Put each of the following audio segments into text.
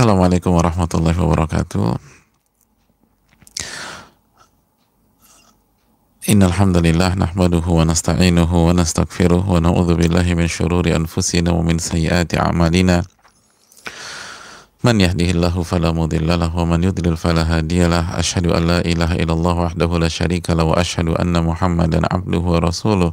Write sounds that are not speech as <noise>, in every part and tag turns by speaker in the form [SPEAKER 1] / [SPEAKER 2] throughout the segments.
[SPEAKER 1] Assalamualaikum warahmatullahi wabarakatuh. Innal hamdalillah nahmaduhu wa nasta'inuhu wa nastaghfiruh wa na'udzu min shururi anfusina wa min sayyiati a'malina. Man yahdihillahu fala mudilla lahu wa man yudlil fala hadiyalah. Ashhadu an la ilaha illallah wahdahu la syarika lahu wa ashhadu anna Muhammadan 'abduhu wa rasuluh.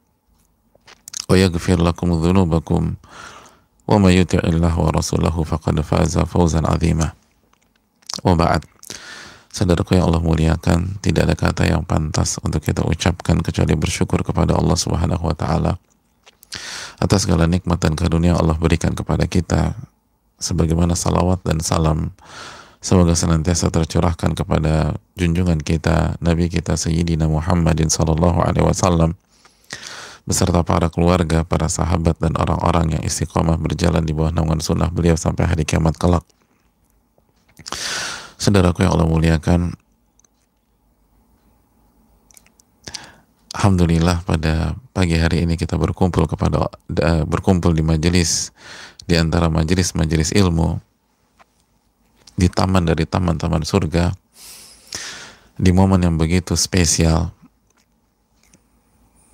[SPEAKER 1] ويغفر لكم ذنوبكم ومن يطع الله ورسوله فقد فاز فوزا عظيما وبعد Saudaraku yang Allah muliakan, tidak ada kata yang pantas untuk kita ucapkan kecuali bersyukur kepada Allah Subhanahu wa taala atas segala nikmat dan karunia Allah berikan kepada kita sebagaimana salawat dan salam semoga senantiasa tercurahkan kepada junjungan kita Nabi kita Sayyidina Muhammadin sallallahu alaihi wasallam beserta para keluarga, para sahabat, dan orang-orang yang istiqomah berjalan di bawah naungan sunnah beliau sampai hari kiamat kelak. Saudaraku yang Allah muliakan, Alhamdulillah pada pagi hari ini kita berkumpul kepada eh, berkumpul di majelis di antara majelis-majelis ilmu di taman dari taman-taman surga di momen yang begitu spesial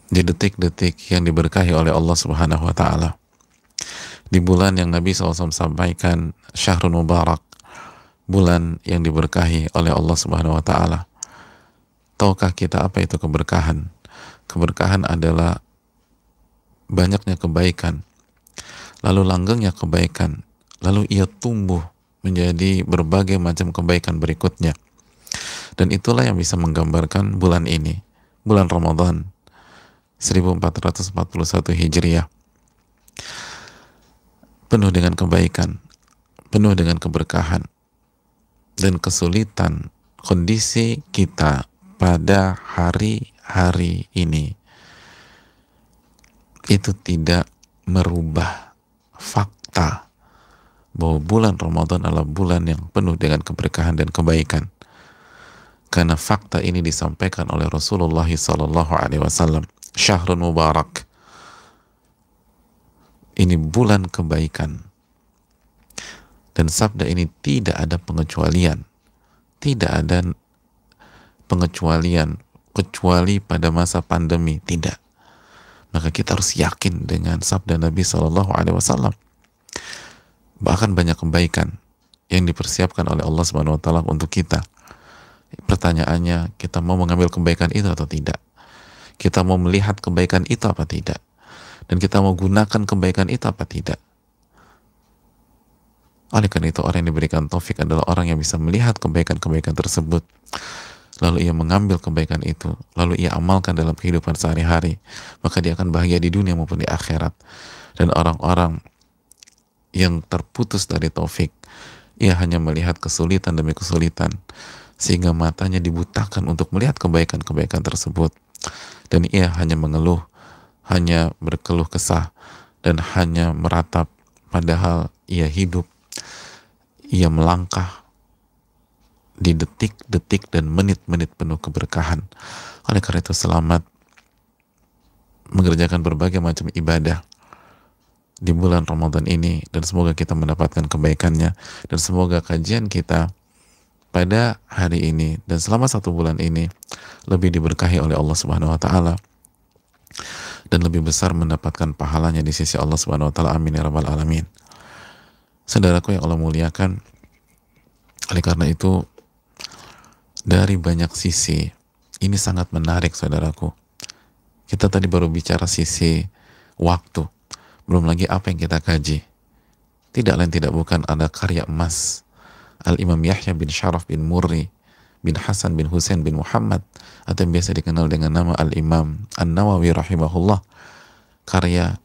[SPEAKER 1] di detik-detik yang diberkahi oleh Allah Subhanahu wa taala. Di bulan yang Nabi SAW sampaikan Syahrul Mubarak, bulan yang diberkahi oleh Allah Subhanahu wa taala. Tahukah kita apa itu keberkahan? Keberkahan adalah banyaknya kebaikan, lalu langgengnya kebaikan, lalu ia tumbuh menjadi berbagai macam kebaikan berikutnya. Dan itulah yang bisa menggambarkan bulan ini, bulan Ramadan, 1441 Hijriah penuh dengan kebaikan penuh dengan keberkahan dan kesulitan kondisi kita pada hari-hari ini itu tidak merubah fakta bahwa bulan Ramadan adalah bulan yang penuh dengan keberkahan dan kebaikan. Karena fakta ini disampaikan oleh Rasulullah SAW syahrun mubarak ini bulan kebaikan dan sabda ini tidak ada pengecualian tidak ada pengecualian kecuali pada masa pandemi tidak maka kita harus yakin dengan sabda Nabi saw. bahkan banyak kebaikan yang dipersiapkan oleh Allah Subhanahu Wa Taala untuk kita pertanyaannya kita mau mengambil kebaikan itu atau tidak kita mau melihat kebaikan itu apa tidak? Dan kita mau gunakan kebaikan itu apa tidak? Oleh karena itu orang yang diberikan taufik adalah orang yang bisa melihat kebaikan-kebaikan tersebut. Lalu ia mengambil kebaikan itu, lalu ia amalkan dalam kehidupan sehari-hari, maka dia akan bahagia di dunia maupun di akhirat. Dan orang-orang yang terputus dari taufik, ia hanya melihat kesulitan demi kesulitan, sehingga matanya dibutakan untuk melihat kebaikan-kebaikan tersebut dan ia hanya mengeluh, hanya berkeluh kesah, dan hanya meratap, padahal ia hidup, ia melangkah di detik-detik dan menit-menit penuh keberkahan. Oleh karena itu selamat mengerjakan berbagai macam ibadah di bulan Ramadan ini dan semoga kita mendapatkan kebaikannya dan semoga kajian kita pada hari ini dan selama satu bulan ini lebih diberkahi oleh Allah Subhanahu wa taala dan lebih besar mendapatkan pahalanya di sisi Allah Subhanahu wa taala. Amin ya rabbal alamin. Saudaraku yang Allah muliakan, oleh karena itu dari banyak sisi ini sangat menarik saudaraku. Kita tadi baru bicara sisi waktu, belum lagi apa yang kita kaji. Tidak lain tidak bukan ada karya emas Al-Imam Yahya bin Sharaf bin Murri bin Hasan bin Husain bin Muhammad atau yang biasa dikenal dengan nama Al-Imam An-Nawawi rahimahullah karya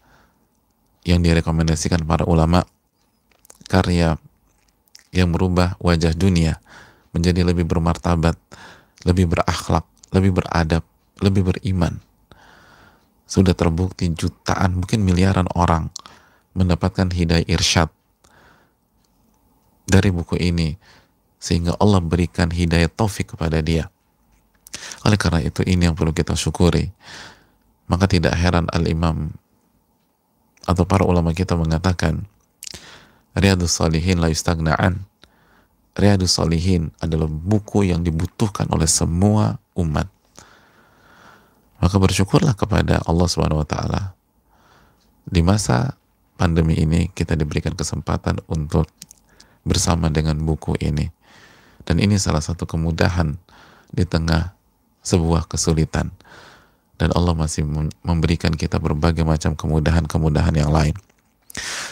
[SPEAKER 1] yang direkomendasikan para ulama karya yang merubah wajah dunia menjadi lebih bermartabat, lebih berakhlak, lebih beradab, lebih beriman. Sudah terbukti jutaan, mungkin miliaran orang mendapatkan hidayah irsyad dari buku ini sehingga Allah berikan hidayah taufik kepada dia. Oleh karena itu ini yang perlu kita syukuri. Maka tidak heran Al-Imam atau para ulama kita mengatakan Riyadus Salihin la yustagna'an. Riyadus Salihin adalah buku yang dibutuhkan oleh semua umat. Maka bersyukurlah kepada Allah Subhanahu wa taala. Di masa pandemi ini kita diberikan kesempatan untuk bersama dengan buku ini. Dan ini salah satu kemudahan di tengah sebuah kesulitan. Dan Allah masih memberikan kita berbagai macam kemudahan-kemudahan yang lain.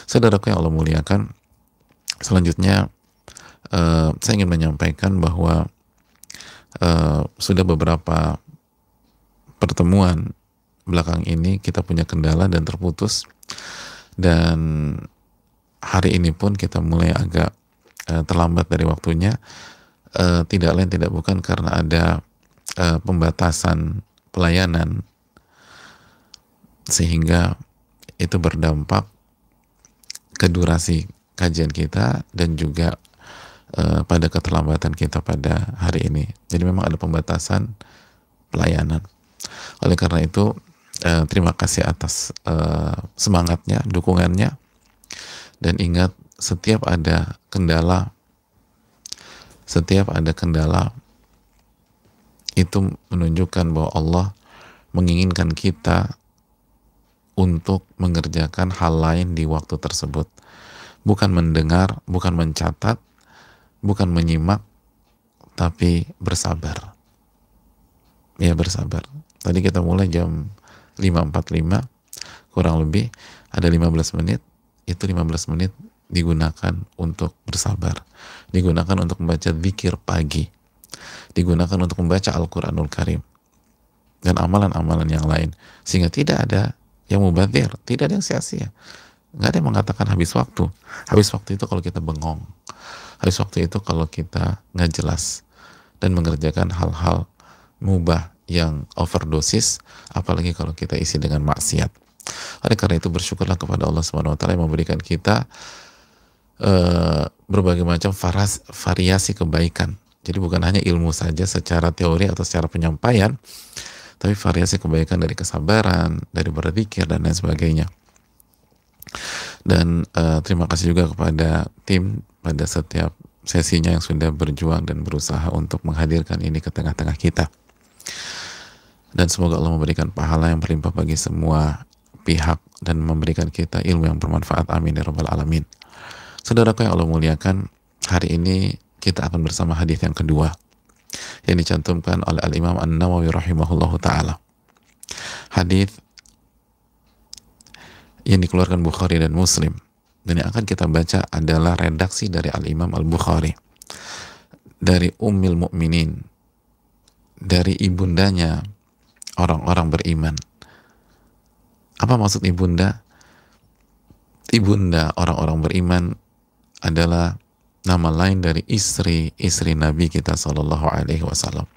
[SPEAKER 1] Saudaraku yang Allah muliakan, selanjutnya uh, saya ingin menyampaikan bahwa uh, sudah beberapa pertemuan belakang ini kita punya kendala dan terputus. Dan hari ini pun kita mulai agak Eh, terlambat dari waktunya uh, tidak lain tidak bukan karena ada uh, pembatasan pelayanan sehingga itu berdampak ke durasi kajian kita dan juga uh, pada keterlambatan kita pada hari ini. Jadi memang ada pembatasan pelayanan. Oleh karena itu uh, terima kasih atas uh, semangatnya, dukungannya dan ingat setiap ada kendala setiap ada kendala itu menunjukkan bahwa Allah menginginkan kita untuk mengerjakan hal lain di waktu tersebut bukan mendengar bukan mencatat bukan menyimak tapi bersabar ya bersabar tadi kita mulai jam 5.45 kurang lebih ada 15 menit itu 15 menit digunakan untuk bersabar, digunakan untuk membaca zikir pagi, digunakan untuk membaca Al-Quranul Karim, dan amalan-amalan yang lain. Sehingga tidak ada yang mubazir, tidak ada yang sia-sia. Nggak ada yang mengatakan habis waktu. Habis waktu itu kalau kita bengong. Habis waktu itu kalau kita nggak jelas dan mengerjakan hal-hal mubah yang overdosis, apalagi kalau kita isi dengan maksiat. Oleh karena itu bersyukurlah kepada Allah Subhanahu wa taala yang memberikan kita Eh, berbagai macam varas, variasi kebaikan. Jadi bukan hanya ilmu saja secara teori atau secara penyampaian, tapi variasi kebaikan dari kesabaran, dari berpikir dan lain sebagainya. Dan uh, terima kasih juga kepada tim pada setiap sesinya yang sudah berjuang dan berusaha untuk menghadirkan ini ke tengah-tengah kita. Dan semoga Allah memberikan pahala yang berlimpah bagi semua pihak dan memberikan kita ilmu yang bermanfaat. Amin ya rabbal alamin. Saudaraku yang Allah muliakan, hari ini kita akan bersama hadis yang kedua yang dicantumkan oleh Al Imam An Nawawi rahimahullahu taala. Hadis yang dikeluarkan Bukhari dan Muslim dan yang akan kita baca adalah redaksi dari Al Imam Al Bukhari dari Ummil Mukminin dari ibundanya orang-orang beriman. Apa maksud ibunda? Ibunda orang-orang beriman adalah nama lain dari istri-istri Nabi kita Shallallahu Alaihi Wasallam.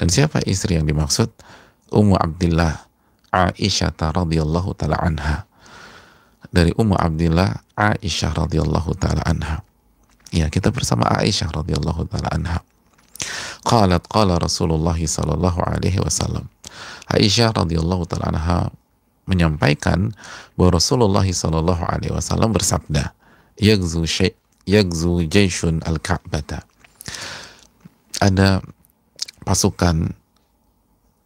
[SPEAKER 1] Dan siapa istri yang dimaksud? Ummu Abdullah Aisyah radhiyallahu taala anha. Dari Ummu Abdullah Aisyah radhiyallahu taala anha. Ya, kita bersama Aisyah radhiyallahu taala anha. Qalat qala Rasulullah sallallahu alaihi wasallam. Aisyah radhiyallahu taala anha menyampaikan bahwa Rasulullah sallallahu alaihi wasallam bersabda, yagzu syai' yagzu jaisun al-ka'bata. Ada pasukan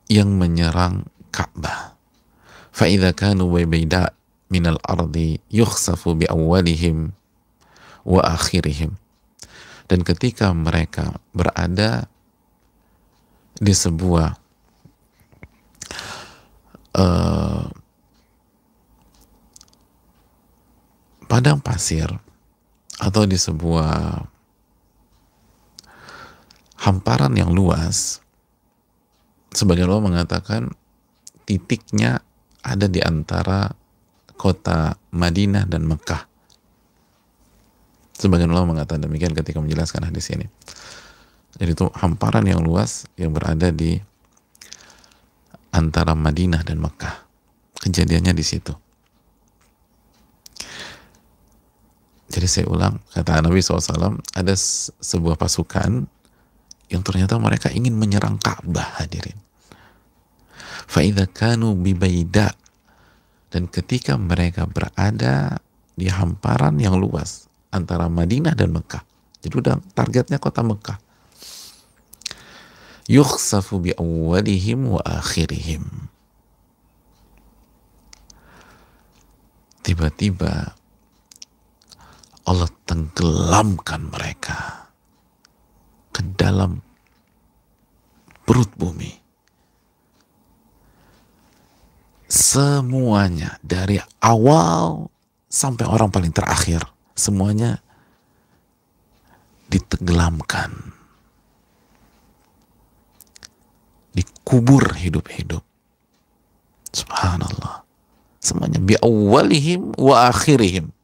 [SPEAKER 1] yang menyerang Ka'bah. fa idza kanu bayda al ardi yukhsafu bi awwalihim wa akhirihim. Dan ketika mereka berada di sebuah uh, padang pasir atau di sebuah hamparan yang luas, sebagai Allah mengatakan titiknya ada di antara kota Madinah dan Mekah. Sebagian Allah mengatakan demikian ketika menjelaskan hadis ini. Jadi itu hamparan yang luas yang berada di antara Madinah dan Mekah. Kejadiannya di situ. Jadi saya ulang, kata Nabi SAW, ada sebuah pasukan yang ternyata mereka ingin menyerang Ka'bah hadirin. Fa'idha kanu bibaida. Dan ketika mereka berada di hamparan yang luas antara Madinah dan Mekah. Jadi udah targetnya kota Mekah. Yukhsafu bi awalihim wa akhirihim. Tiba-tiba Allah tenggelamkan mereka ke dalam perut bumi. Semuanya dari awal sampai orang paling terakhir, semuanya ditenggelamkan. Dikubur hidup-hidup. Subhanallah. Semuanya biawalihim wa akhirihim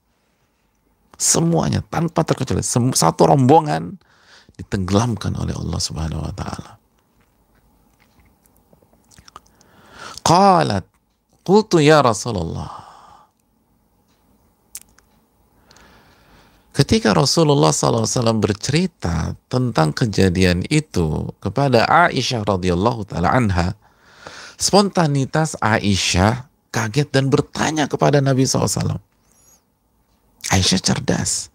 [SPEAKER 1] Semuanya tanpa terkecuali satu rombongan ditenggelamkan oleh Allah Subhanahu wa taala. Qalat qultu ya Rasulullah. Ketika Rasulullah SAW bercerita tentang kejadian itu kepada Aisyah radhiyallahu taala anha, spontanitas Aisyah kaget dan bertanya kepada Nabi SAW. Aisyah cerdas.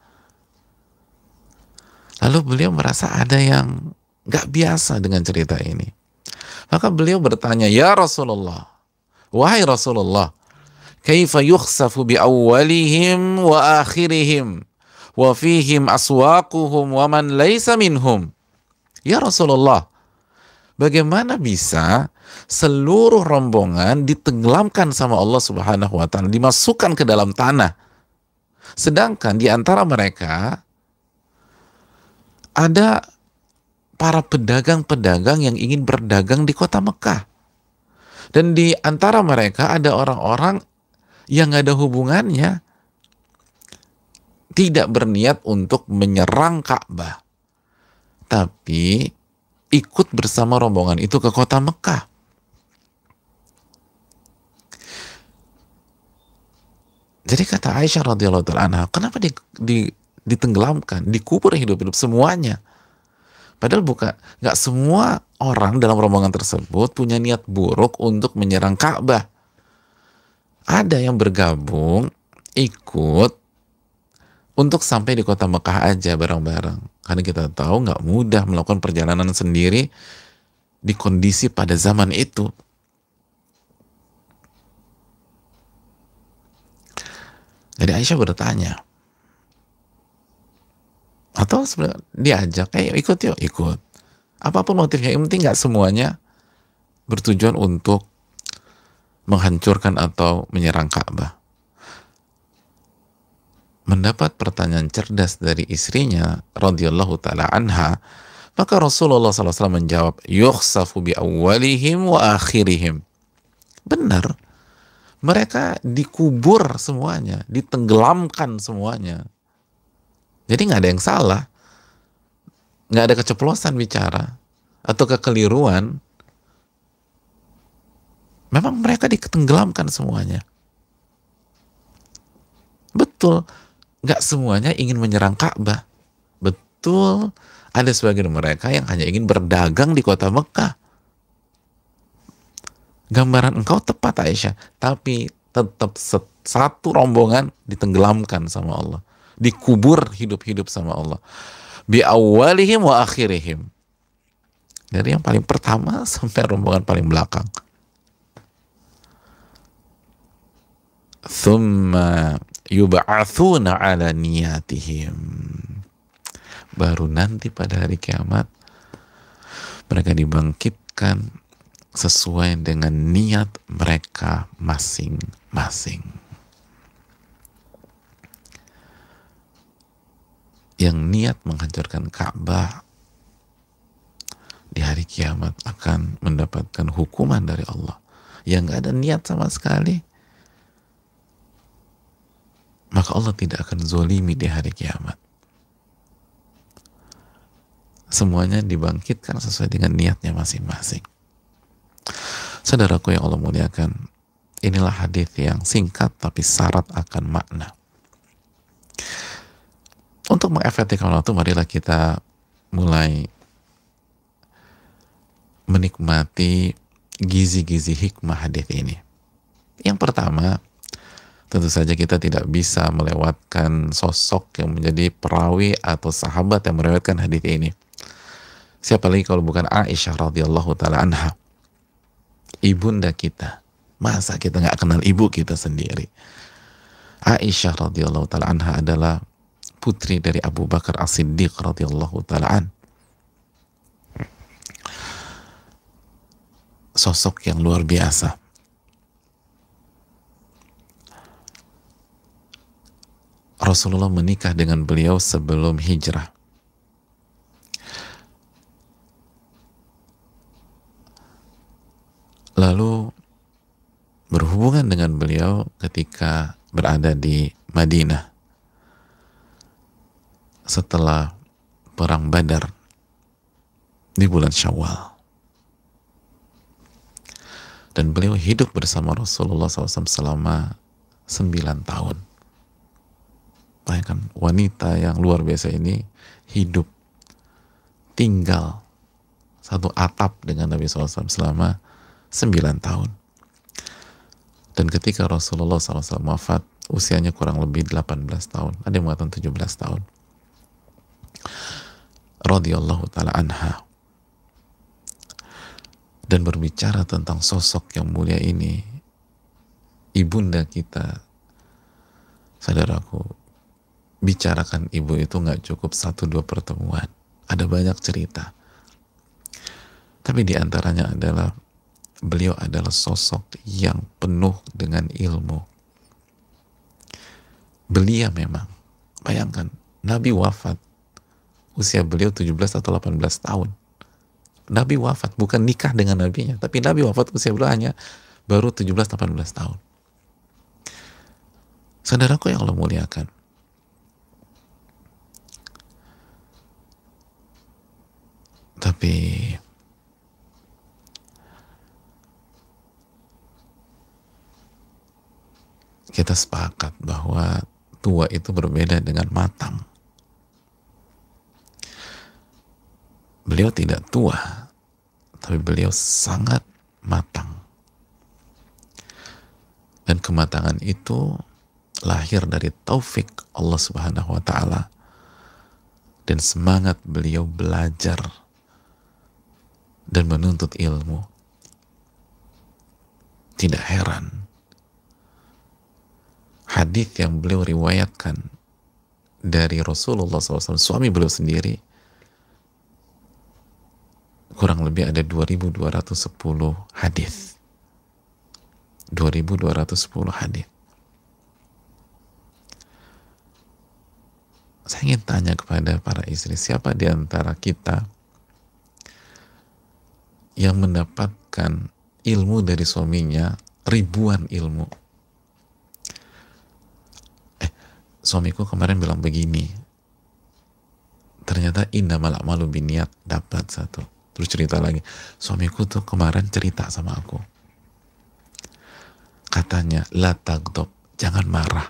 [SPEAKER 1] Lalu beliau merasa ada yang gak biasa dengan cerita ini. Maka beliau bertanya, Ya Rasulullah, wahai Rasulullah, kaifa yukhsafu bi awwalihim wa akhirihim wa fihim aswaquhum wa man laysa minhum. Ya Rasulullah, bagaimana bisa seluruh rombongan ditenggelamkan sama Allah Subhanahu wa taala, dimasukkan ke dalam tanah Sedangkan di antara mereka ada para pedagang-pedagang yang ingin berdagang di kota Mekah. Dan di antara mereka ada orang-orang yang ada hubungannya tidak berniat untuk menyerang Ka'bah. Tapi ikut bersama rombongan itu ke kota Mekah. Jadi kata Aisyah radhiyallahu taala anha, kenapa di, di, ditenggelamkan, dikubur hidup-hidup semuanya? Padahal bukan nggak semua orang dalam rombongan tersebut punya niat buruk untuk menyerang Ka'bah. Ada yang bergabung ikut untuk sampai di kota Mekah aja bareng-bareng. Karena kita tahu nggak mudah melakukan perjalanan sendiri di kondisi pada zaman itu. Jadi Aisyah bertanya. Atau sebenarnya diajak, eh ikut yuk, ikut. Apapun motifnya, yang penting nggak semuanya bertujuan untuk menghancurkan atau menyerang Ka'bah. Mendapat pertanyaan cerdas dari istrinya, radhiyallahu taala anha, maka Rasulullah SAW menjawab, "Yukhsafu bi awalihim wa akhirihim." Benar, mereka dikubur semuanya, ditenggelamkan semuanya. Jadi nggak ada yang salah, nggak ada keceplosan bicara atau kekeliruan. Memang mereka ditenggelamkan semuanya. Betul, nggak semuanya ingin menyerang Ka'bah. Betul, ada sebagian mereka yang hanya ingin berdagang di kota Mekah gambaran engkau tepat Aisyah, tapi tetap satu rombongan ditenggelamkan sama Allah, dikubur hidup-hidup sama Allah. Bi awalihim wa akhirihim. Dari yang paling pertama <laughs> sampai rombongan paling belakang. Thumma yub'athuna ala niyatihim. Baru nanti pada hari kiamat mereka dibangkitkan sesuai dengan niat mereka masing-masing. Yang niat menghancurkan Ka'bah di hari kiamat akan mendapatkan hukuman dari Allah. Yang nggak ada niat sama sekali, maka Allah tidak akan zolimi di hari kiamat. Semuanya dibangkitkan sesuai dengan niatnya masing-masing. Saudaraku yang Allah muliakan, inilah hadis yang singkat tapi syarat akan makna. Untuk mengefektifkan waktu, marilah kita mulai menikmati gizi-gizi hikmah hadis ini. Yang pertama, tentu saja kita tidak bisa melewatkan sosok yang menjadi perawi atau sahabat yang merewetkan hadis ini. Siapa lagi kalau bukan Aisyah radhiyallahu taala anha ibunda kita. Masa kita nggak kenal ibu kita sendiri? Aisyah radhiyallahu taala anha adalah putri dari Abu Bakar As-Siddiq radhiyallahu taala an. Sosok yang luar biasa. Rasulullah menikah dengan beliau sebelum hijrah. lalu berhubungan dengan beliau ketika berada di Madinah setelah perang Badar di bulan Syawal. Dan beliau hidup bersama Rasulullah SAW selama 9 tahun. Bayangkan wanita yang luar biasa ini hidup tinggal satu atap dengan Nabi SAW selama 9 tahun. Dan ketika Rasulullah SAW wafat, usianya kurang lebih 18 tahun. Ada yang mengatakan 17 tahun. Radiyallahu ta'ala anha. Dan berbicara tentang sosok yang mulia ini, ibunda kita, saudaraku, bicarakan ibu itu nggak cukup satu dua pertemuan. Ada banyak cerita. Tapi diantaranya adalah beliau adalah sosok yang penuh dengan ilmu. Beliau memang. Bayangkan, Nabi wafat. Usia beliau 17 atau 18 tahun. Nabi wafat, bukan nikah dengan nabinya. Tapi Nabi wafat usia beliau hanya baru 17-18 tahun. Saudaraku yang Allah muliakan, tapi kita sepakat bahwa tua itu berbeda dengan matang. Beliau tidak tua, tapi beliau sangat matang. Dan kematangan itu lahir dari taufik Allah Subhanahu wa taala dan semangat beliau belajar dan menuntut ilmu. Tidak heran hadis yang beliau riwayatkan dari Rasulullah SAW, suami beliau sendiri, kurang lebih ada 2210 hadis. 2210 hadis. Saya ingin tanya kepada para istri, siapa di antara kita yang mendapatkan ilmu dari suaminya ribuan ilmu suamiku kemarin bilang begini ternyata indah malah malu biniat dapat satu terus cerita lagi suamiku tuh kemarin cerita sama aku katanya la tagdob jangan marah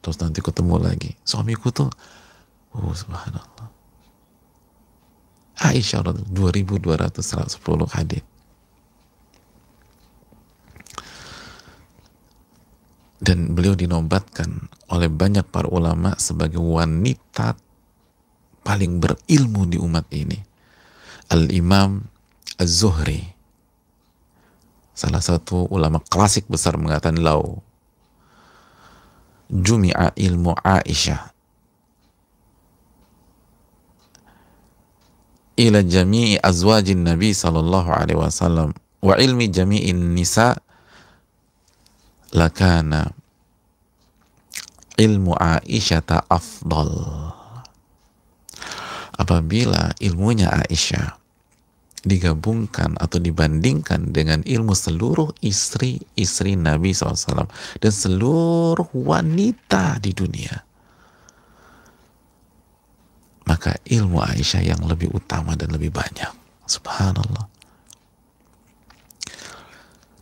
[SPEAKER 1] terus nanti ketemu lagi suamiku tuh oh subhanallah Aisyah 2210 hadis dan beliau dinobatkan oleh banyak para ulama sebagai wanita paling berilmu di umat ini Al-Imam Az-Zuhri salah satu ulama klasik besar mengatakan lau jumi'a ilmu Aisyah ila jami'i azwajin Nabi sallallahu alaihi wasallam wa ilmi jami'in nisa' lakana ilmu Aisyah afdal apabila ilmunya Aisyah digabungkan atau dibandingkan dengan ilmu seluruh istri-istri Nabi SAW dan seluruh wanita di dunia maka ilmu Aisyah yang lebih utama dan lebih banyak subhanallah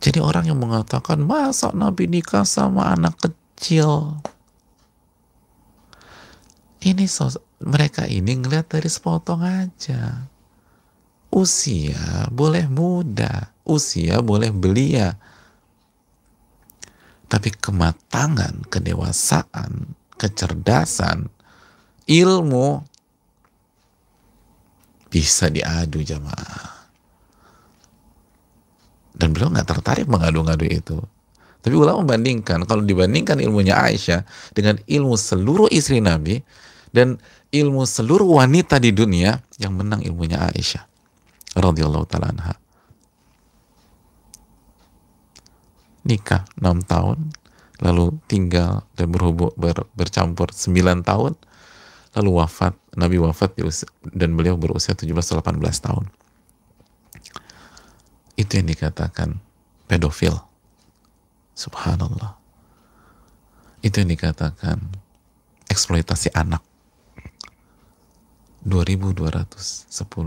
[SPEAKER 1] jadi orang yang mengatakan masa Nabi nikah sama anak kecil. Ini sos mereka ini ngelihat dari sepotong aja. Usia boleh muda, usia boleh belia. Tapi kematangan, kedewasaan, kecerdasan, ilmu bisa diadu jamaah dan beliau nggak tertarik mengadu-ngadu itu. Tapi ulama membandingkan, kalau dibandingkan ilmunya Aisyah dengan ilmu seluruh istri Nabi dan ilmu seluruh wanita di dunia yang menang ilmunya Aisyah. Radiyallahu ta'ala anha. Nikah 6 tahun, lalu tinggal dan berhubung ber, bercampur 9 tahun, lalu wafat, Nabi wafat dan beliau berusia 17-18 tahun. Itu yang dikatakan pedofil. Subhanallah. Itu yang dikatakan eksploitasi anak. 2210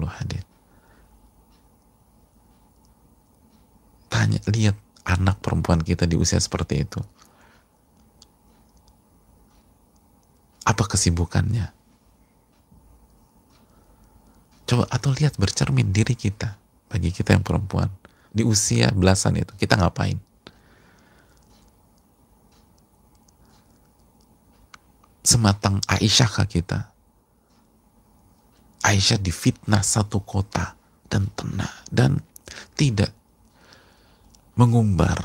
[SPEAKER 1] hadir. Tanya, lihat anak perempuan kita di usia seperti itu. Apa kesibukannya? Coba atau lihat bercermin diri kita bagi kita yang perempuan di usia belasan itu kita ngapain sematang Aisyah kah kita Aisyah difitnah satu kota dan tenang dan tidak mengumbar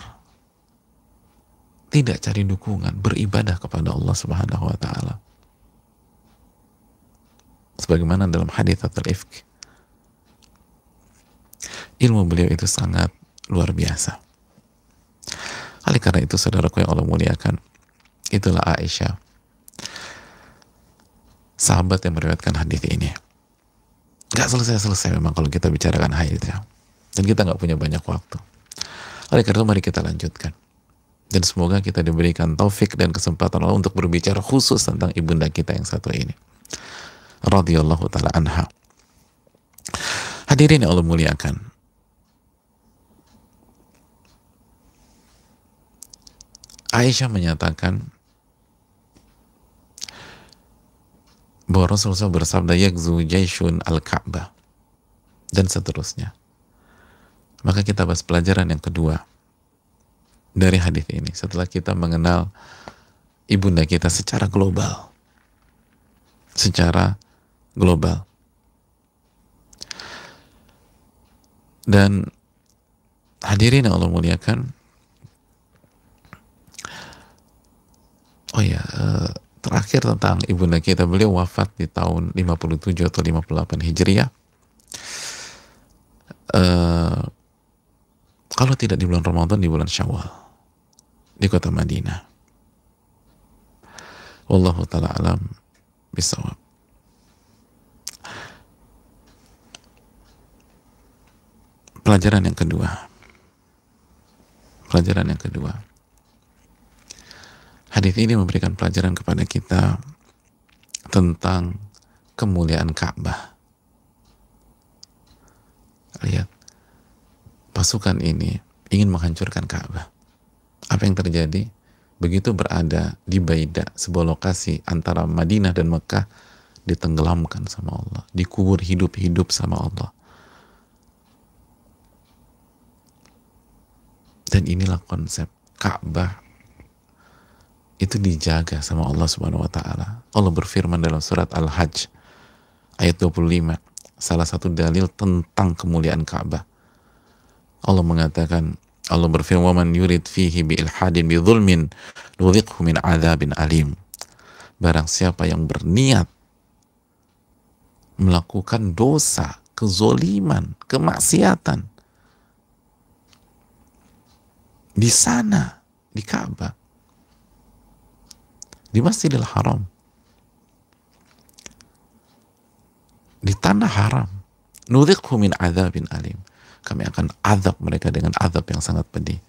[SPEAKER 1] tidak cari dukungan beribadah kepada Allah Subhanahu wa taala sebagaimana dalam hadis al ifk ilmu beliau itu sangat luar biasa. Oleh karena itu, saudaraku yang Allah muliakan, itulah Aisyah, sahabat yang meriwayatkan hadis ini. Gak selesai-selesai memang kalau kita bicarakan haid ya. Dan kita gak punya banyak waktu. Oleh karena itu, mari kita lanjutkan. Dan semoga kita diberikan taufik dan kesempatan Allah untuk berbicara khusus tentang ibunda kita yang satu ini. Radiyallahu ta'ala anha. Hadirin yang Allah muliakan Aisyah menyatakan bahwa Rasulullah SAW bersabda yakzu jaisun al-Ka'bah dan seterusnya. Maka kita bahas pelajaran yang kedua dari hadis ini setelah kita mengenal ibunda kita secara global. Secara global. Dan hadirin yang Allah muliakan, oh ya terakhir tentang ibunda kita beliau wafat di tahun 57 atau 58 hijriah eh, kalau tidak di bulan Ramadan di bulan Syawal di kota Madinah Wallahu ta'ala alam bisawab pelajaran yang kedua pelajaran yang kedua Hadis ini memberikan pelajaran kepada kita tentang kemuliaan Ka'bah. Lihat, pasukan ini ingin menghancurkan Ka'bah. Apa yang terjadi? Begitu berada di Baida, sebuah lokasi antara Madinah dan Mekah, ditenggelamkan sama Allah, dikubur hidup-hidup sama Allah. Dan inilah konsep Ka'bah itu dijaga sama Allah Subhanahu wa taala. Allah berfirman dalam surat Al-Hajj ayat 25, salah satu dalil tentang kemuliaan Ka'bah. Allah mengatakan, Allah berfirman, "Man yurid fihi bi ilhadin bi dzulmin nudhiqhu min adzabin alim." Barang siapa yang berniat melakukan dosa, kezoliman, kemaksiatan di sana, di Ka'bah, di Masjidil Haram di tanah haram nudhiqhu min azabin alim kami akan azab mereka dengan azab yang sangat pedih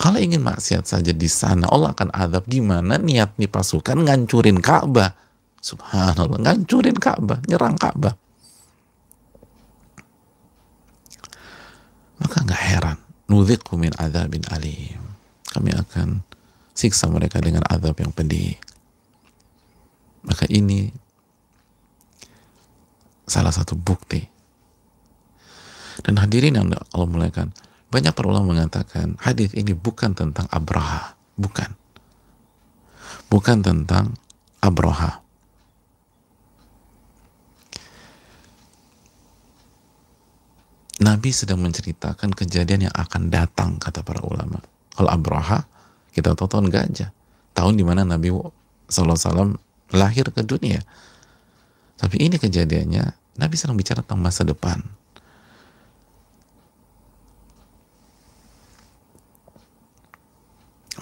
[SPEAKER 1] kalau ingin maksiat saja di sana Allah akan azab gimana niat nih pasukan ngancurin Ka'bah subhanallah ngancurin Ka'bah nyerang Ka'bah maka nggak heran nudhiqhu min azabin alim kami akan siksa mereka dengan azab yang pedih. Maka ini salah satu bukti. Dan hadirin yang Allah muliakan, banyak para ulama mengatakan hadis ini bukan tentang Abraha, bukan. Bukan tentang Abraha. Nabi sedang menceritakan kejadian yang akan datang kata para ulama. Kalau Abraha kita tahu tahun gajah. Tahun dimana Nabi SAW lahir ke dunia. Tapi ini kejadiannya, Nabi sedang bicara tentang masa depan.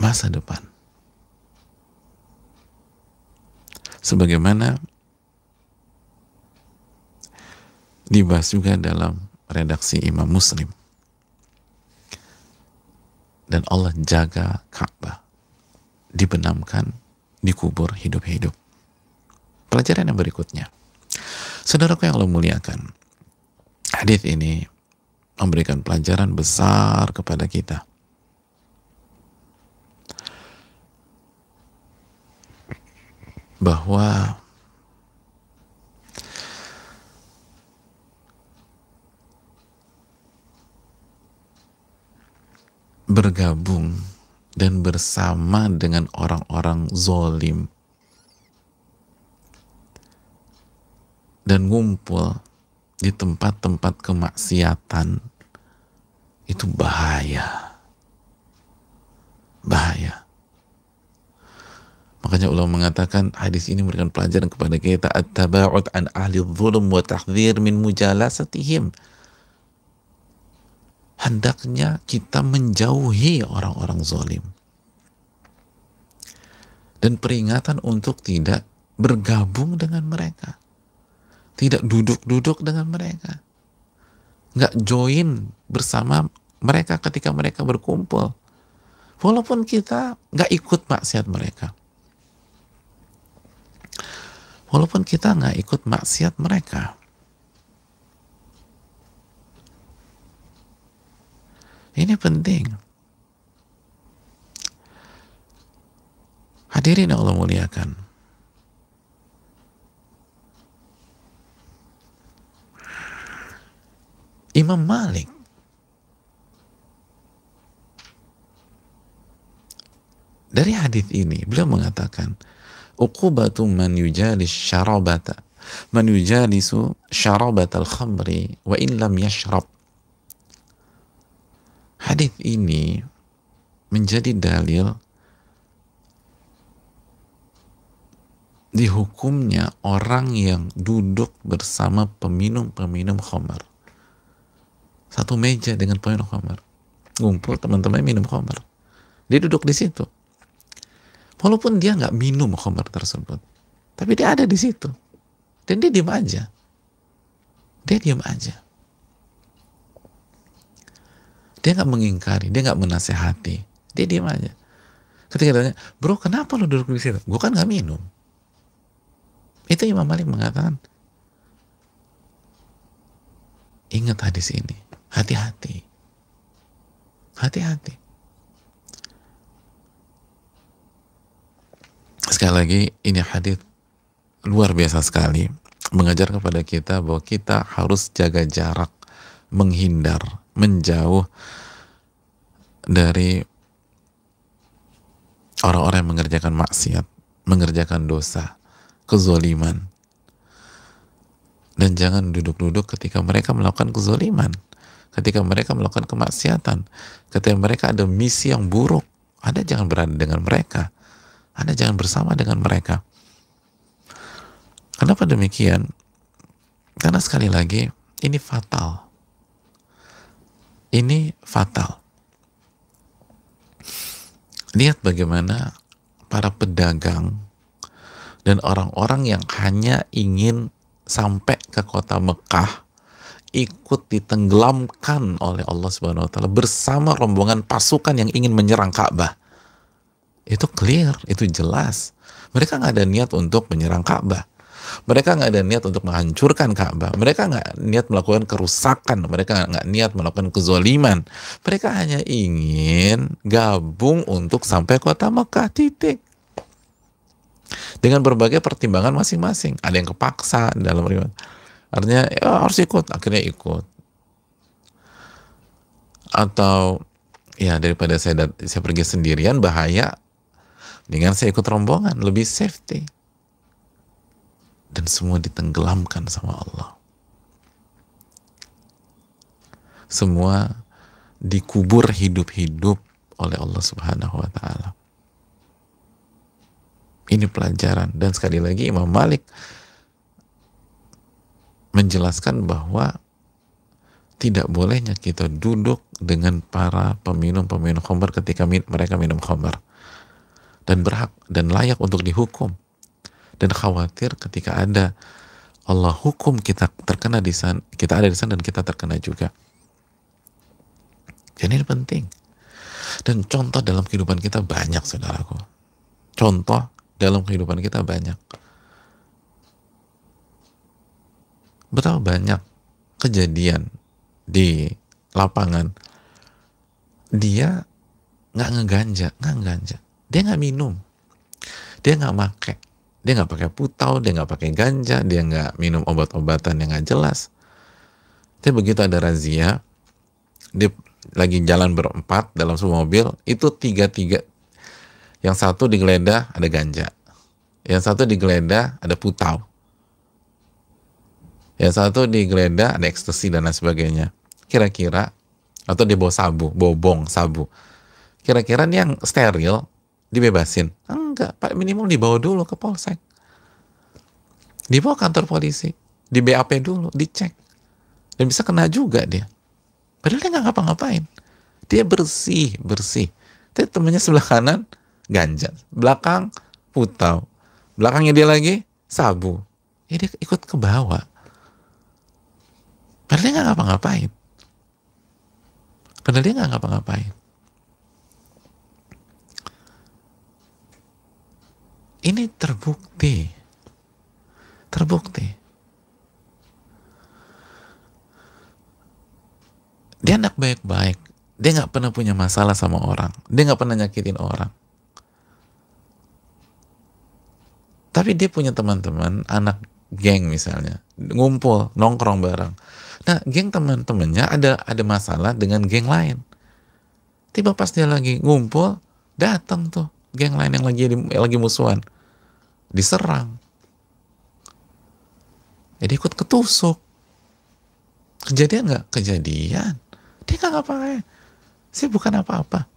[SPEAKER 1] Masa depan. Sebagaimana dibahas juga dalam redaksi Imam Muslim dan Allah jaga Ka'bah dibenamkan dikubur hidup-hidup pelajaran yang berikutnya saudaraku yang Allah muliakan hadis ini memberikan pelajaran besar kepada kita bahwa bergabung dan bersama dengan orang-orang zolim dan ngumpul di tempat-tempat kemaksiatan itu bahaya bahaya makanya Allah mengatakan hadis ini memberikan pelajaran kepada kita at-tabaud an ahli zulm wa tahdhir min mujalasatihim hendaknya kita menjauhi orang-orang zolim. Dan peringatan untuk tidak bergabung dengan mereka. Tidak duduk-duduk dengan mereka. Nggak join bersama mereka ketika mereka berkumpul. Walaupun kita nggak ikut maksiat mereka. Walaupun kita nggak ikut maksiat mereka. Ini penting. Hadirin Allah muliakan. Imam Malik dari hadis ini beliau mengatakan uqubatu man yujalis syarabata man yujalisu al khamri wa in lam yashrab Hadis ini menjadi dalil dihukumnya orang yang duduk bersama peminum-peminum khamar. Satu meja dengan peminum khamar. Ngumpul teman-teman minum khamar. Dia duduk di situ. Walaupun dia nggak minum khamar tersebut. Tapi dia ada di situ. Dan dia diam aja. Dia diam aja. Dia nggak mengingkari, dia nggak menasehati. Dia diam aja. Ketika ditanya, bro kenapa lu duduk di situ? Gue kan nggak minum. Itu Imam Malik mengatakan, ingat hadis ini, hati-hati. Hati-hati. Sekali lagi, ini hadis luar biasa sekali mengajar kepada kita bahwa kita harus jaga jarak, menghindar menjauh dari orang-orang yang mengerjakan maksiat, mengerjakan dosa, kezoliman. Dan jangan duduk-duduk ketika mereka melakukan kezoliman, ketika mereka melakukan kemaksiatan, ketika mereka ada misi yang buruk, Anda jangan berada dengan mereka. Anda jangan bersama dengan mereka. Kenapa demikian? Karena sekali lagi, ini fatal ini fatal. Lihat bagaimana para pedagang dan orang-orang yang hanya ingin sampai ke kota Mekah ikut ditenggelamkan oleh Allah Subhanahu wa taala bersama rombongan pasukan yang ingin menyerang Ka'bah. Itu clear, itu jelas. Mereka nggak ada niat untuk menyerang Ka'bah. Mereka nggak ada niat untuk menghancurkan Ka'bah. Mereka nggak niat melakukan kerusakan. Mereka nggak niat melakukan kezoliman. Mereka hanya ingin gabung untuk sampai kota Mekah titik. Dengan berbagai pertimbangan masing-masing. Ada yang kepaksa dalam riwayat. Artinya ya, harus ikut. Akhirnya ikut. Atau ya daripada saya saya pergi sendirian bahaya dengan saya ikut rombongan lebih safety dan semua ditenggelamkan sama Allah. Semua dikubur hidup-hidup oleh Allah Subhanahu wa taala. Ini pelajaran dan sekali lagi Imam Malik menjelaskan bahwa tidak bolehnya kita duduk dengan para peminum-peminum khamr ketika mereka minum khamr dan berhak dan layak untuk dihukum dan khawatir ketika ada Allah hukum kita terkena di sana, kita ada di sana dan kita terkena juga. Jadi ini penting. Dan contoh dalam kehidupan kita banyak, saudaraku. Contoh dalam kehidupan kita banyak. Betapa banyak kejadian di lapangan. Dia nggak ngeganja, nggak ngeganja. Dia nggak minum. Dia nggak make dia nggak pakai putau, dia nggak pakai ganja, dia nggak minum obat-obatan yang nggak jelas. Tapi begitu ada razia, dia lagi jalan berempat dalam sebuah mobil, itu tiga-tiga. Yang satu digeledah ada ganja. Yang satu digeledah ada putau. Yang satu digeledah ada ekstasi dan lain sebagainya. Kira-kira, atau dia bawa sabu, bawa bong, sabu. Kira-kira ini yang steril, dibebasin? Enggak, Pak minimal dibawa dulu ke polsek. Dibawa kantor polisi, di BAP dulu, dicek. Dan bisa kena juga dia. Padahal dia nggak ngapa-ngapain. Dia bersih, bersih. Tapi temannya sebelah kanan ganja, belakang putau, belakangnya dia lagi sabu. Ya dia ikut ke bawah. Padahal dia nggak ngapa-ngapain. Padahal dia nggak ngapa-ngapain. Ini terbukti. Terbukti. Dia anak baik-baik. Dia nggak pernah punya masalah sama orang. Dia nggak pernah nyakitin orang. Tapi dia punya teman-teman, anak geng misalnya, ngumpul, nongkrong bareng. Nah, geng teman-temannya ada ada masalah dengan geng lain. Tiba pas dia lagi ngumpul, datang tuh geng lain yang lagi lagi musuhan diserang jadi ikut ketusuk kejadian nggak kejadian dia nggak ngapain sih bukan apa-apa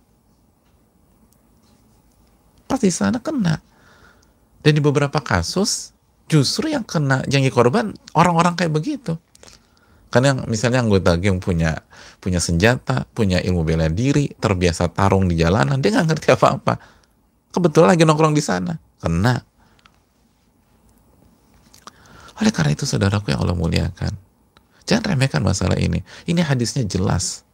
[SPEAKER 1] Pasti sana kena dan di beberapa kasus justru yang kena yang korban orang-orang kayak begitu karena yang misalnya anggota geng punya punya senjata punya ilmu bela diri terbiasa tarung di jalanan dia nggak ngerti apa-apa kebetulan lagi nongkrong di sana kena oleh karena itu saudaraku yang Allah muliakan jangan remehkan masalah ini ini hadisnya jelas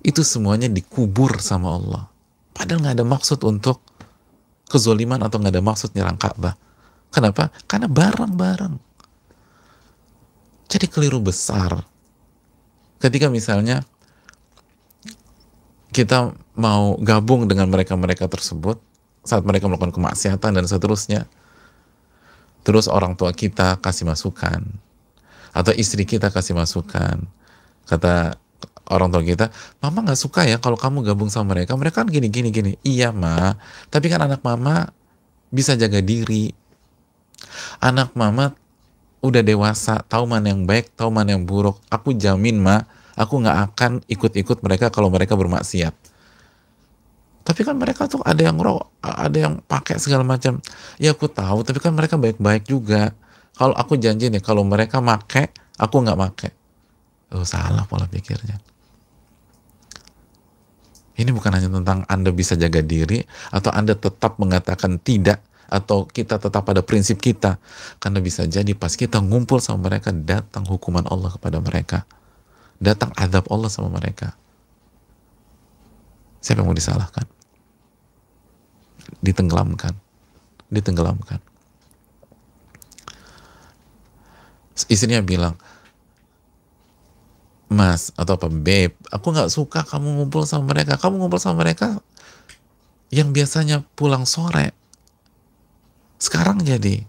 [SPEAKER 1] itu semuanya dikubur sama Allah padahal nggak ada maksud untuk kezoliman atau nggak ada maksud nyerang Ka'bah kenapa karena bareng-bareng jadi keliru besar ketika misalnya kita mau gabung dengan mereka-mereka tersebut saat mereka melakukan kemaksiatan dan seterusnya. Terus orang tua kita kasih masukan atau istri kita kasih masukan. Kata orang tua kita, mama nggak suka ya kalau kamu gabung sama mereka. Mereka kan gini gini gini. Iya ma, tapi kan anak mama bisa jaga diri. Anak mama udah dewasa, tahu mana yang baik, tahu mana yang buruk. Aku jamin ma, aku nggak akan ikut-ikut mereka kalau mereka bermaksiat tapi kan mereka tuh ada yang roh ada yang pakai segala macam ya aku tahu tapi kan mereka baik-baik juga kalau aku janji nih kalau mereka make aku nggak make oh salah pola pikirnya ini bukan hanya tentang Anda bisa jaga diri atau Anda tetap mengatakan tidak atau kita tetap pada prinsip kita karena bisa jadi pas kita ngumpul sama mereka datang hukuman Allah kepada mereka datang azab Allah sama mereka. Siapa yang mau disalahkan? Ditenggelamkan. Ditenggelamkan. Istrinya bilang, Mas atau apa, Babe, aku gak suka kamu ngumpul sama mereka. Kamu ngumpul sama mereka yang biasanya pulang sore. Sekarang jadi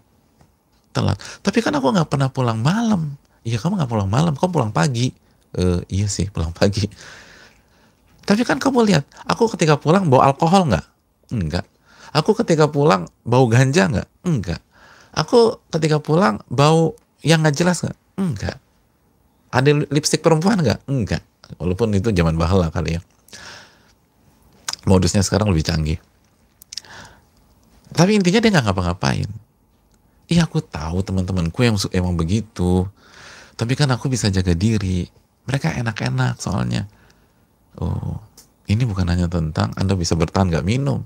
[SPEAKER 1] telat. Tapi kan aku gak pernah pulang malam. Iya kamu gak pulang malam, kamu pulang pagi e, iya sih pulang pagi tapi kan kamu lihat aku ketika pulang bawa alkohol nggak enggak aku ketika pulang bau ganja nggak enggak aku ketika pulang bau yang nggak jelas nggak enggak ada lipstick perempuan nggak enggak walaupun itu zaman bahala kali ya modusnya sekarang lebih canggih tapi intinya dia nggak ngapa-ngapain iya aku tahu teman-temanku yang emang begitu tapi kan aku bisa jaga diri mereka enak-enak soalnya. Oh, ini bukan hanya tentang Anda bisa bertahan nggak minum.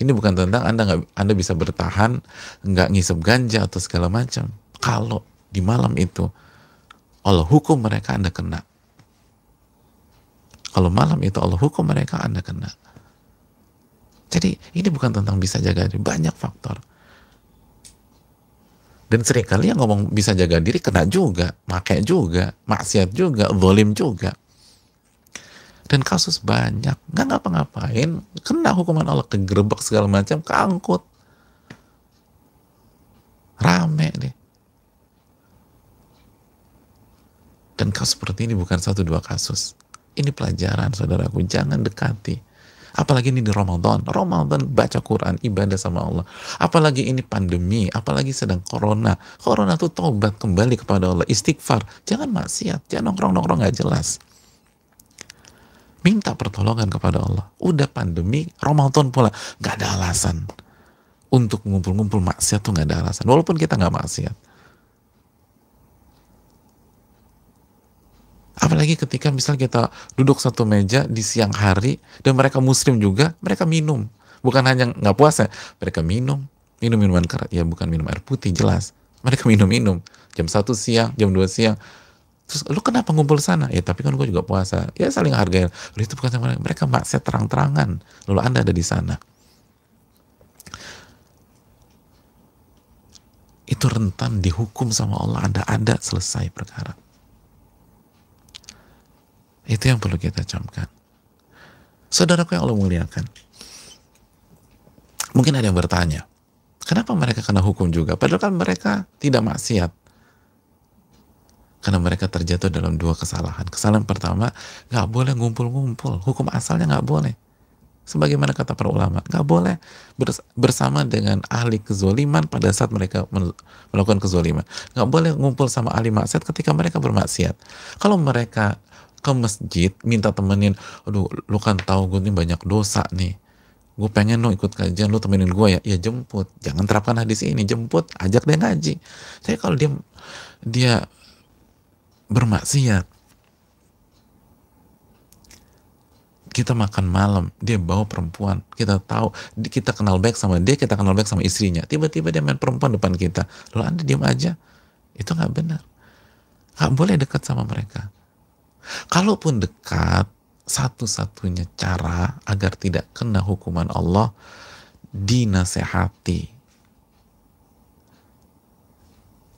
[SPEAKER 1] Ini bukan tentang Anda nggak Anda bisa bertahan nggak ngisep ganja atau segala macam. Kalau di malam itu Allah hukum mereka Anda kena. Kalau malam itu Allah hukum mereka Anda kena. Jadi ini bukan tentang bisa jaga diri, banyak faktor. Dan seringkali yang ngomong bisa jaga diri kena juga, makai juga, maksiat juga, volume juga. Dan kasus banyak, nggak ngapa-ngapain, kena hukuman Allah, kegerebek segala macam, keangkut. Rame deh. Dan kasus seperti ini bukan satu dua kasus. Ini pelajaran saudaraku, jangan dekati Apalagi ini di Ramadan. Ramadan baca Quran, ibadah sama Allah. Apalagi ini pandemi, apalagi sedang corona. Corona tuh tobat kembali kepada Allah. Istighfar. Jangan maksiat, jangan nongkrong-nongkrong gak jelas. Minta pertolongan kepada Allah. Udah pandemi, Ramadan pula. Gak ada alasan. Untuk ngumpul-ngumpul maksiat tuh gak ada alasan. Walaupun kita gak maksiat Apalagi ketika misalnya kita duduk satu meja di siang hari dan mereka muslim juga, mereka minum. Bukan hanya nggak puasa, mereka minum. Minum minuman keras, ya bukan minum air putih, jelas. Mereka <laughs> minum-minum. Jam satu siang, jam dua siang. Terus lu kenapa ngumpul sana? Ya tapi kan gue juga puasa. Ya saling hargai. Lu itu bukan sama mereka. Mereka terang-terangan. Lalu anda ada di sana. Itu rentan dihukum sama Allah. Anda ada selesai perkara. Itu yang perlu kita camkan. Saudaraku yang Allah muliakan. Mungkin ada yang bertanya, kenapa mereka kena hukum juga? Padahal kan mereka tidak maksiat. Karena mereka terjatuh dalam dua kesalahan. Kesalahan pertama, gak boleh ngumpul-ngumpul. Hukum asalnya gak boleh. Sebagaimana kata para ulama, gak boleh bersama dengan ahli kezoliman pada saat mereka melakukan kezoliman. Gak boleh ngumpul sama ahli maksiat ketika mereka bermaksiat. Kalau mereka ke masjid minta temenin aduh lu kan tahu gue ini banyak dosa nih gue pengen lo ikut kajian lu temenin gue ya ya jemput jangan terapkan hadis ini jemput ajak dia ngaji saya kalau dia dia bermaksiat kita makan malam dia bawa perempuan kita tahu kita kenal baik sama dia kita kenal baik sama istrinya tiba-tiba dia main perempuan depan kita lo anda diam aja itu nggak benar nggak boleh dekat sama mereka Kalaupun dekat, satu-satunya cara agar tidak kena hukuman Allah dinasehati.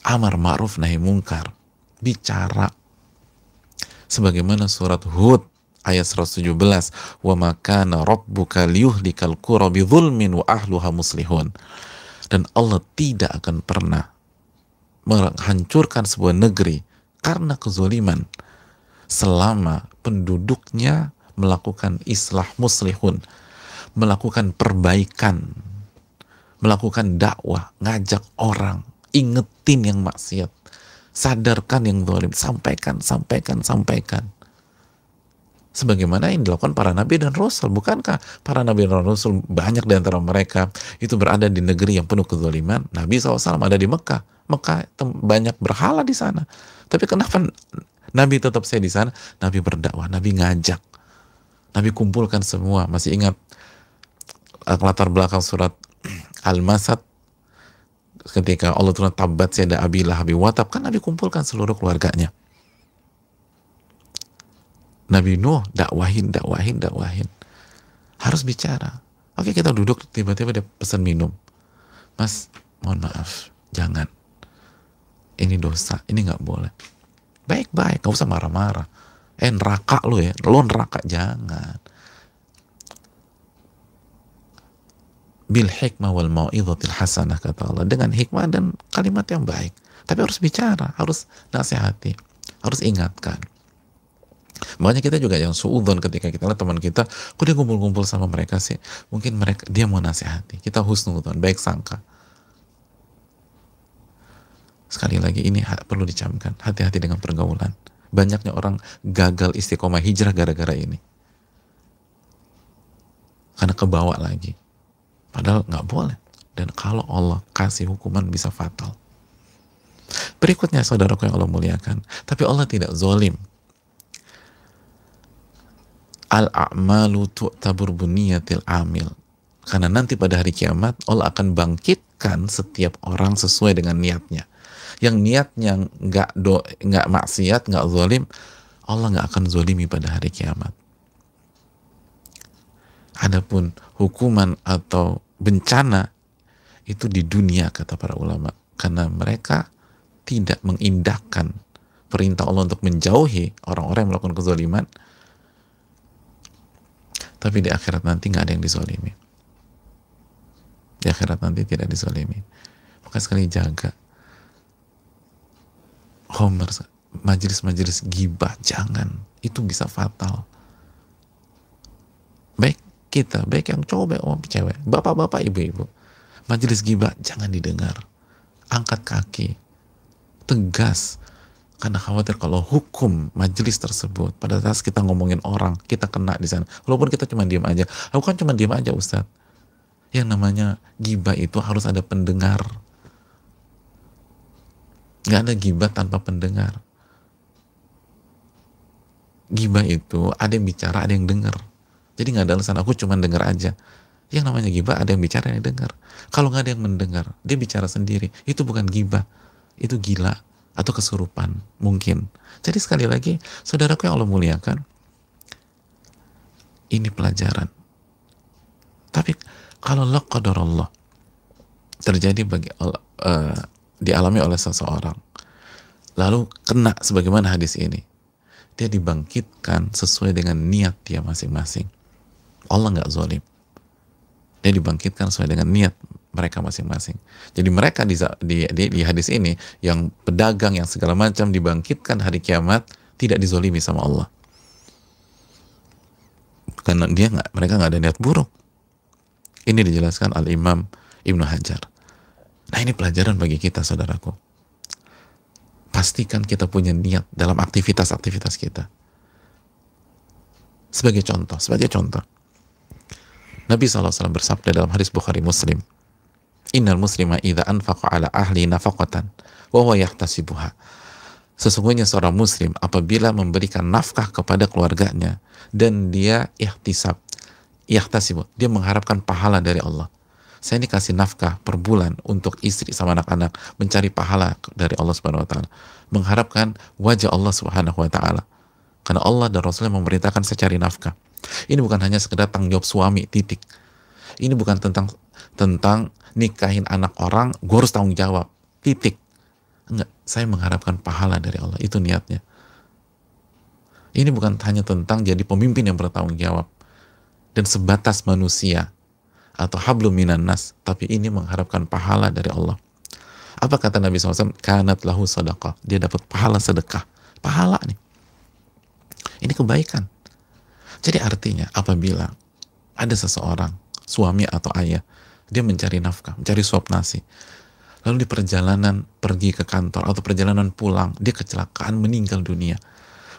[SPEAKER 1] Amar ma'ruf nahi mungkar. Bicara. Sebagaimana surat Hud ayat 117 wa makana rabbuka liuhlikal kura bidhulmin wa ahluha muslihun dan Allah tidak akan pernah menghancurkan sebuah negeri karena kezuliman selama penduduknya melakukan islah muslihun, melakukan perbaikan, melakukan dakwah, ngajak orang, ingetin yang maksiat, sadarkan yang zalim, sampaikan, sampaikan, sampaikan. Sebagaimana yang dilakukan para nabi dan rasul, bukankah para nabi dan rasul banyak di antara mereka itu berada di negeri yang penuh kezaliman? Nabi SAW ada di Mekah, Mekah banyak berhala di sana. Tapi kenapa Nabi tetap saya di sana, Nabi berdakwah, Nabi ngajak. Nabi kumpulkan semua. Masih ingat eh, latar belakang surat <clears throat> Al-Masad ketika Allah turun tabat saya ada Abi Lahab Watab kan Nabi kumpulkan seluruh keluarganya. Nabi Nuh dakwahin, dakwahin, dakwahin. Harus bicara. Oke kita duduk tiba-tiba dia pesan minum. Mas, mohon maaf, jangan. Ini dosa, ini nggak boleh Baik-baik, gak usah marah-marah. Eh neraka lo ya, lo neraka jangan. Bil hikmah wal mau'izatil hasanah kata Allah. Dengan hikmah dan kalimat yang baik. Tapi harus bicara, harus nasihati, harus ingatkan. Makanya kita juga yang suudon ketika kita lihat teman kita, kok dia kumpul-kumpul sama mereka sih? Mungkin mereka dia mau nasihati. Kita husnudon, baik sangka. Sekali lagi ini perlu dicamkan, hati-hati dengan pergaulan. Banyaknya orang gagal istiqomah hijrah gara-gara ini. Karena kebawa lagi. Padahal nggak boleh. Dan kalau Allah kasih hukuman bisa fatal. Berikutnya saudaraku yang Allah muliakan. Tapi Allah tidak zolim al-a'malu tu'tabur buniyatil amil. Karena nanti pada hari kiamat Allah akan bangkitkan setiap orang sesuai dengan niatnya yang niatnya nggak do nggak maksiat nggak zolim Allah nggak akan zolimi pada hari kiamat. Adapun hukuman atau bencana itu di dunia kata para ulama karena mereka tidak mengindahkan perintah Allah untuk menjauhi orang-orang yang melakukan kezaliman tapi di akhirat nanti nggak ada yang dizolimi di akhirat nanti tidak dizolimi maka sekali jaga Homer majelis-majelis gibah jangan itu bisa fatal baik kita baik yang cowok baik yang cewek bapak-bapak ibu-ibu majelis gibah jangan didengar angkat kaki tegas karena khawatir kalau hukum majelis tersebut pada saat kita ngomongin orang kita kena di sana walaupun kita cuma diam aja aku kan cuma diam aja Ustadz yang namanya gibah itu harus ada pendengar Gak ada gibah tanpa pendengar gibah itu ada yang bicara ada yang dengar jadi gak ada alasan aku cuma dengar aja yang namanya gibah ada yang bicara ada yang dengar kalau gak ada yang mendengar dia bicara sendiri itu bukan gibah itu gila atau kesurupan mungkin jadi sekali lagi saudaraku yang Allah muliakan ini pelajaran tapi kalau Allah terjadi bagi Allah, uh, dialami oleh seseorang lalu kena sebagaimana hadis ini dia dibangkitkan sesuai dengan niat dia masing-masing Allah nggak zolim dia dibangkitkan sesuai dengan niat mereka masing-masing. Jadi mereka di, di, di, di hadis ini yang pedagang yang segala macam dibangkitkan hari kiamat tidak dizolimi sama Allah. Karena dia nggak mereka nggak ada niat buruk. Ini dijelaskan Al Imam Ibnu Hajar. Nah ini pelajaran bagi kita saudaraku. Pastikan kita punya niat dalam aktivitas-aktivitas kita. Sebagai contoh, sebagai contoh. Nabi SAW bersabda dalam hadis Bukhari Muslim, Innal muslima idha anfaqa ala ahli nafaqatan, wa huwa yahtasibuha. Sesungguhnya seorang muslim apabila memberikan nafkah kepada keluarganya dan dia ihtisab, ihtasibu, dia mengharapkan pahala dari Allah saya ini kasih nafkah per bulan untuk istri sama anak-anak mencari pahala dari Allah Subhanahu wa taala mengharapkan wajah Allah Subhanahu wa taala karena Allah dan Rasulnya memerintahkan saya cari nafkah ini bukan hanya sekedar tanggung jawab suami titik ini bukan tentang tentang nikahin anak orang gue harus tanggung jawab titik enggak saya mengharapkan pahala dari Allah itu niatnya ini bukan hanya tentang jadi pemimpin yang bertanggung jawab dan sebatas manusia atau hablum minan nas tapi ini mengharapkan pahala dari Allah apa kata Nabi SAW kanat lahu sadaqah dia dapat pahala sedekah pahala nih ini kebaikan jadi artinya apabila ada seseorang suami atau ayah dia mencari nafkah mencari suap nasi lalu di perjalanan pergi ke kantor atau perjalanan pulang dia kecelakaan meninggal dunia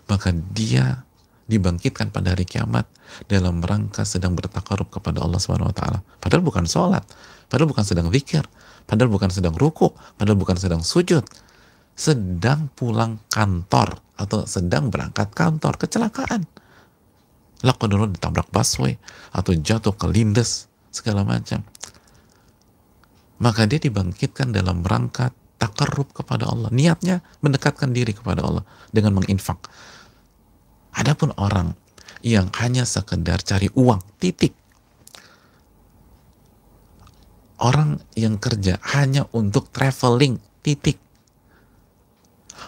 [SPEAKER 1] maka dia dibangkitkan pada hari kiamat dalam rangka sedang bertakarub kepada Allah Subhanahu wa taala. Padahal bukan sholat, padahal bukan sedang zikir, padahal bukan sedang ruku, padahal bukan sedang sujud. Sedang pulang kantor atau sedang berangkat kantor kecelakaan. dulu ditabrak busway atau jatuh ke lindes segala macam. Maka dia dibangkitkan dalam rangka takarub kepada Allah. Niatnya mendekatkan diri kepada Allah dengan menginfak Adapun orang yang hanya sekedar cari uang, titik. Orang yang kerja hanya untuk traveling, titik.